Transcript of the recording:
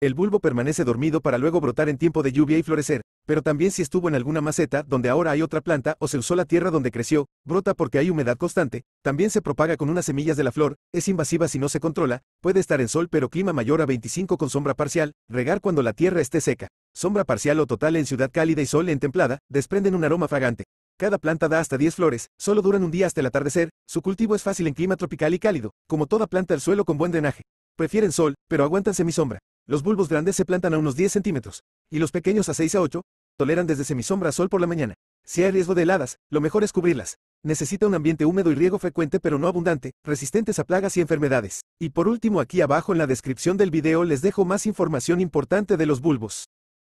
El bulbo permanece dormido para luego brotar en tiempo de lluvia y florecer, pero también si estuvo en alguna maceta donde ahora hay otra planta o se usó la tierra donde creció, brota porque hay humedad constante, también se propaga con unas semillas de la flor, es invasiva si no se controla, puede estar en sol pero clima mayor a 25 con sombra parcial, regar cuando la tierra esté seca, sombra parcial o total en ciudad cálida y sol en templada, desprenden un aroma fragante. Cada planta da hasta 10 flores, solo duran un día hasta el atardecer, su cultivo es fácil en clima tropical y cálido, como toda planta al suelo con buen drenaje. Prefieren sol, pero aguantan sombra. Los bulbos grandes se plantan a unos 10 centímetros, y los pequeños a 6 a 8, toleran desde semisombra a sol por la mañana. Si hay riesgo de heladas, lo mejor es cubrirlas. Necesita un ambiente húmedo y riego frecuente pero no abundante, resistentes a plagas y enfermedades. Y por último aquí abajo en la descripción del video les dejo más información importante de los bulbos.